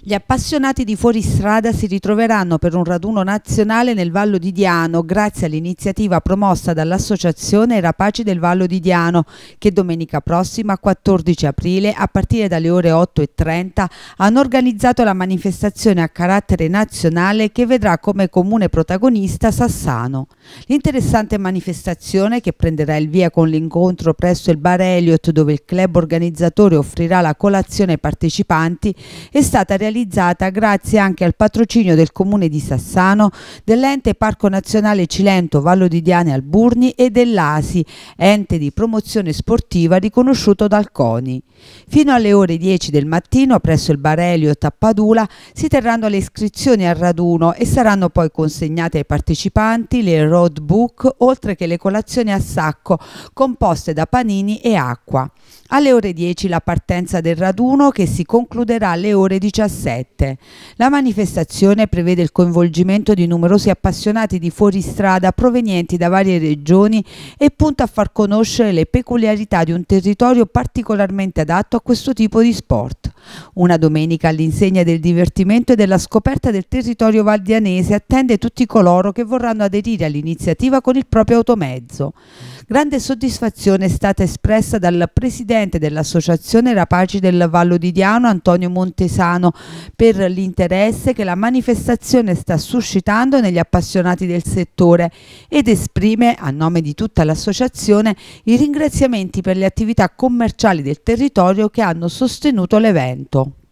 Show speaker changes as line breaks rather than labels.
Gli appassionati di fuoristrada si ritroveranno per un raduno nazionale nel Vallo di Diano grazie all'iniziativa promossa dall'Associazione Rapaci del Vallo di Diano che domenica prossima 14 aprile a partire dalle ore 8.30 hanno organizzato la manifestazione a carattere nazionale che vedrà come comune protagonista Sassano. L'interessante manifestazione che prenderà il via con l'incontro presso il bar Elliot dove il club organizzatore offrirà la colazione ai partecipanti è stata realizzata realizzata grazie anche al patrocinio del Comune di Sassano, dell'ente Parco Nazionale Cilento Vallo di Diane Alburni e dell'ASI, ente di promozione sportiva riconosciuto dal CONI. Fino alle ore 10 del mattino presso il Barelio Tappadula si terranno le iscrizioni al raduno e saranno poi consegnate ai partecipanti le road book oltre che le colazioni a sacco composte da panini e acqua. Alle ore 10 la partenza del raduno che si concluderà alle ore 17 2017. La manifestazione prevede il coinvolgimento di numerosi appassionati di fuoristrada provenienti da varie regioni e punta a far conoscere le peculiarità di un territorio particolarmente adatto a questo tipo di sport. Una domenica all'insegna del divertimento e della scoperta del territorio valdianese attende tutti coloro che vorranno aderire all'iniziativa con il proprio automezzo. Grande soddisfazione è stata espressa dal presidente dell'Associazione Rapaci del Vallo di Diano, Antonio Montesano, per l'interesse che la manifestazione sta suscitando negli appassionati del settore ed esprime, a nome di tutta l'associazione, i ringraziamenti per le attività commerciali del territorio che hanno sostenuto l'evento. talento.